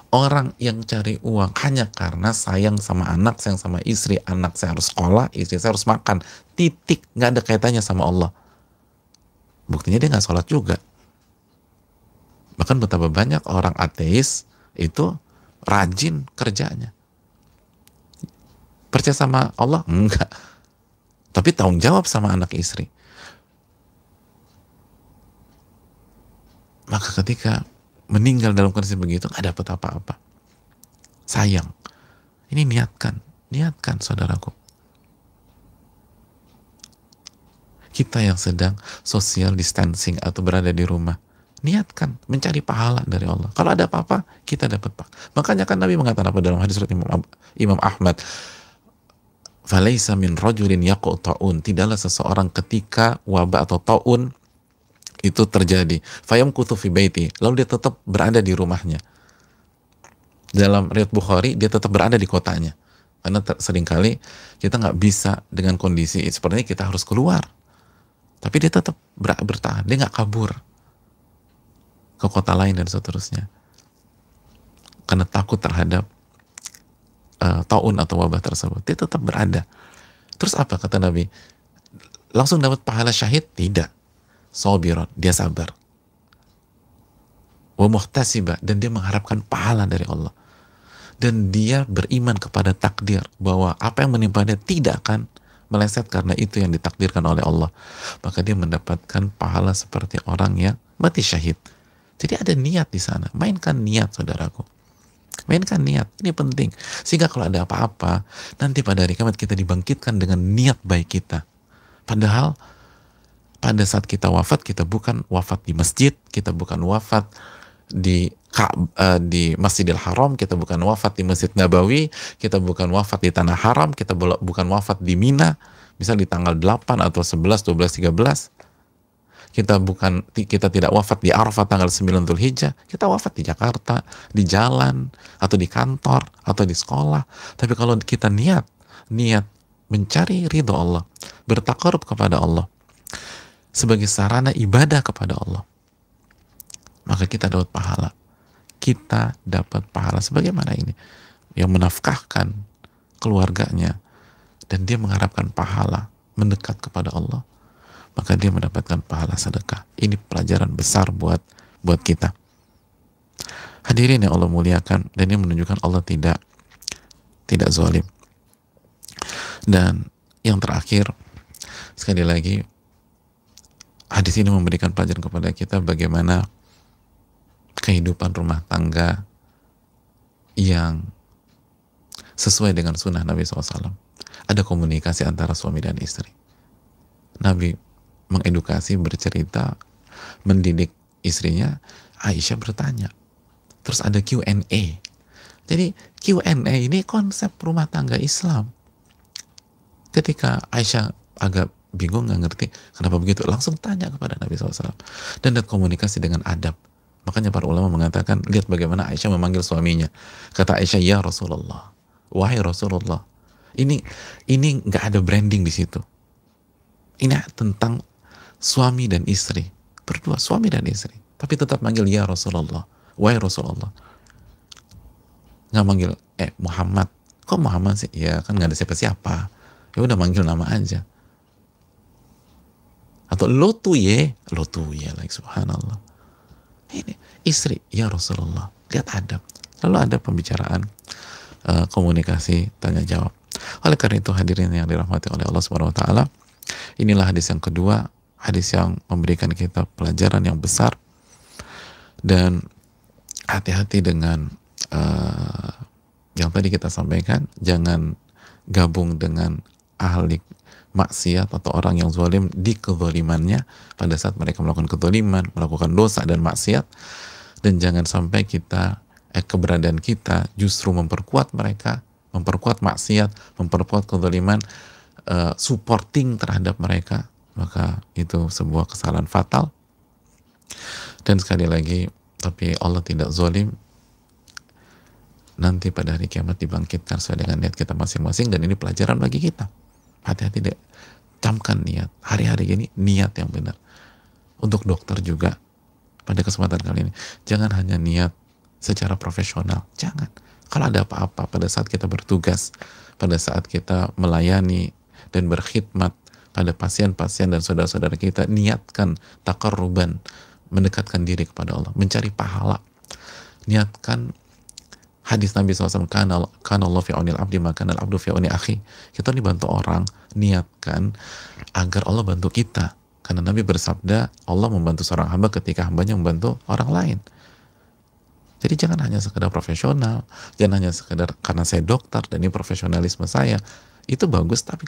[SPEAKER 1] Orang yang cari uang hanya karena sayang sama anak, sayang sama istri, anak saya harus sekolah, istri saya harus makan, titik. Nggak ada kaitannya sama Allah. Buktinya dia nggak sholat juga. Bahkan betapa banyak orang ateis itu rajin kerjanya. Percaya sama Allah? Enggak. Tapi tanggung jawab sama anak istri. Maka ketika meninggal dalam kondisi begitu, nggak dapat apa-apa. Sayang. Ini niatkan. Niatkan, saudaraku. Kita yang sedang social distancing atau berada di rumah, niatkan mencari pahala dari Allah. Kalau ada apa-apa, kita dapat pahala. Makanya kan Nabi mengatakan apa dalam hadis surat Imam Ahmad, falaisa min rajulin taun tidaklah seseorang ketika wabah atau taun itu terjadi fayam fi baiti lalu dia tetap berada di rumahnya dalam riwayat Bukhari dia tetap berada di kotanya karena seringkali kita nggak bisa dengan kondisi sepertinya kita harus keluar tapi dia tetap ber bertahan dia nggak kabur ke kota lain dan seterusnya karena takut terhadap uh, taun atau wabah tersebut. Dia tetap berada. Terus apa kata Nabi? Langsung dapat pahala syahid? Tidak. Sobiron, dia sabar. Wa dan dia mengharapkan pahala dari Allah. Dan dia beriman kepada takdir bahwa apa yang menimpa dia tidak akan meleset karena itu yang ditakdirkan oleh Allah. Maka dia mendapatkan pahala seperti orang yang mati syahid. Jadi ada niat di sana. Mainkan niat, saudaraku mainkan niat ini penting sehingga kalau ada apa-apa nanti pada hari kiamat kita dibangkitkan dengan niat baik kita padahal pada saat kita wafat kita bukan wafat di masjid kita bukan wafat di eh, di Masjidil Haram kita bukan wafat di Masjid Nabawi kita bukan wafat di tanah haram kita bukan wafat di Mina misal di tanggal 8 atau 11 12 13 kita bukan kita tidak wafat di Arafah tanggal 9 Dzulhijjah, kita wafat di Jakarta, di jalan atau di kantor atau di sekolah. Tapi kalau kita niat, niat mencari ridho Allah, bertakarub kepada Allah sebagai sarana ibadah kepada Allah, maka kita dapat pahala. Kita dapat pahala sebagaimana ini yang menafkahkan keluarganya dan dia mengharapkan pahala mendekat kepada Allah maka dia mendapatkan pahala sedekah. Ini pelajaran besar buat buat kita. Hadirin yang Allah muliakan dan ini menunjukkan Allah tidak tidak zalim. Dan yang terakhir sekali lagi hadis ini memberikan pelajaran kepada kita bagaimana kehidupan rumah tangga yang sesuai dengan sunnah Nabi SAW. Ada komunikasi antara suami dan istri. Nabi mengedukasi, bercerita, mendidik istrinya, Aisyah bertanya. Terus ada Q&A. Jadi Q&A ini konsep rumah tangga Islam. Ketika Aisyah agak bingung nggak ngerti kenapa begitu langsung tanya kepada Nabi SAW dan komunikasi dengan adab makanya para ulama mengatakan lihat bagaimana Aisyah memanggil suaminya kata Aisyah ya Rasulullah wahai Rasulullah ini ini nggak ada branding di situ ini tentang suami dan istri berdua suami dan istri tapi tetap manggil ya Rasulullah wahai Rasulullah nggak manggil eh Muhammad kok Muhammad sih ya kan nggak ada siapa-siapa ya udah manggil nama aja atau lo tuh ya, lo tuh ya, like subhanallah ini istri ya Rasulullah lihat ada, lalu ada pembicaraan eh, komunikasi tanya jawab oleh karena itu hadirin yang dirahmati oleh Allah Subhanahu wa taala inilah hadis yang kedua hadis yang memberikan kita pelajaran yang besar dan hati-hati dengan uh, yang tadi kita sampaikan jangan gabung dengan ahli maksiat atau orang yang zalim di kezalimannya pada saat mereka melakukan kezaliman, melakukan dosa dan maksiat dan jangan sampai kita eh, keberadaan kita justru memperkuat mereka, memperkuat maksiat, memperkuat kezaliman, uh, supporting terhadap mereka maka itu sebuah kesalahan fatal dan sekali lagi tapi Allah tidak zolim nanti pada hari kiamat dibangkitkan sesuai dengan niat kita masing-masing dan ini pelajaran bagi kita hati-hati deh camkan niat hari-hari ini niat yang benar untuk dokter juga pada kesempatan kali ini jangan hanya niat secara profesional jangan kalau ada apa-apa pada saat kita bertugas pada saat kita melayani dan berkhidmat kepada pasien-pasien dan saudara-saudara kita niatkan takarruban mendekatkan diri kepada Allah mencari pahala niatkan hadis Nabi SAW kanal Allah fi onil abdi maka al abdu fi oni akhi kita dibantu orang niatkan agar Allah bantu kita karena Nabi bersabda Allah membantu seorang hamba ketika hambanya membantu orang lain jadi jangan hanya sekedar profesional jangan hanya sekedar karena saya dokter dan ini profesionalisme saya itu bagus tapi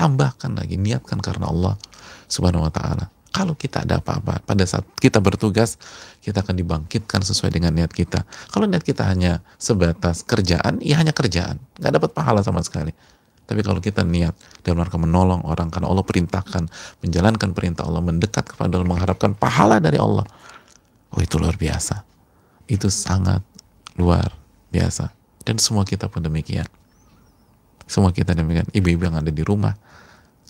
[SPEAKER 1] tambahkan lagi niatkan karena Allah subhanahu wa ta'ala kalau kita ada apa-apa pada saat kita bertugas kita akan dibangkitkan sesuai dengan niat kita kalau niat kita hanya sebatas kerjaan ya hanya kerjaan nggak dapat pahala sama sekali tapi kalau kita niat dan mereka menolong orang karena Allah perintahkan menjalankan perintah Allah mendekat kepada Allah mengharapkan pahala dari Allah oh itu luar biasa itu sangat luar biasa dan semua kita pun demikian semua kita demikian ibu-ibu yang ada di rumah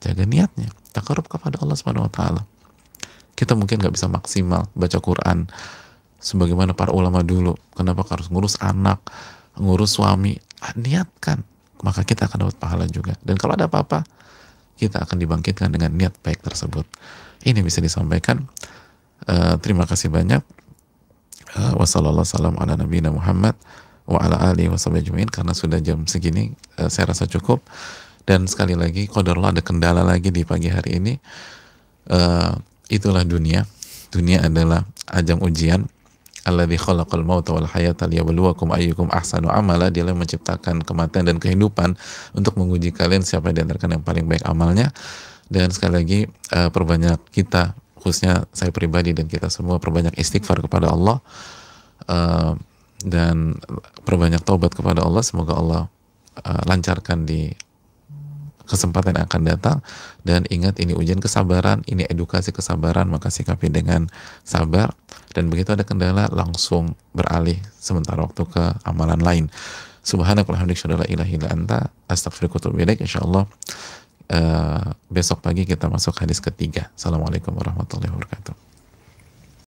[SPEAKER 1] jaga niatnya takarub kepada Allah Subhanahu Wa Taala kita mungkin nggak bisa maksimal baca Quran sebagaimana para ulama dulu kenapa harus ngurus anak ngurus suami ah, niatkan maka kita akan dapat pahala juga dan kalau ada apa-apa kita akan dibangkitkan dengan niat baik tersebut ini bisa disampaikan uh, terima kasih banyak eh, wassalamualaikum warahmatullahi wabarakatuh karena sudah jam segini eh, saya rasa cukup dan sekali lagi kodarullah ada kendala lagi di pagi hari ini uh, itulah dunia dunia adalah ajang ujian alladzi khalaqal mauta wal hayata liyabluwakum ayyukum ahsanu amala dialah menciptakan kematian dan kehidupan untuk menguji kalian siapa di antara yang paling baik amalnya dan sekali lagi uh, perbanyak kita khususnya saya pribadi dan kita semua perbanyak istighfar kepada Allah uh, dan perbanyak taubat kepada Allah semoga Allah uh, lancarkan di kesempatan yang akan datang dan ingat ini ujian kesabaran, ini edukasi kesabaran, maka sikapi dengan sabar dan begitu ada kendala langsung beralih sementara waktu ke amalan lain. Subhanakallahumma ilahi anta insyaallah uh, besok pagi kita masuk hadis ketiga. Assalamualaikum warahmatullahi wabarakatuh.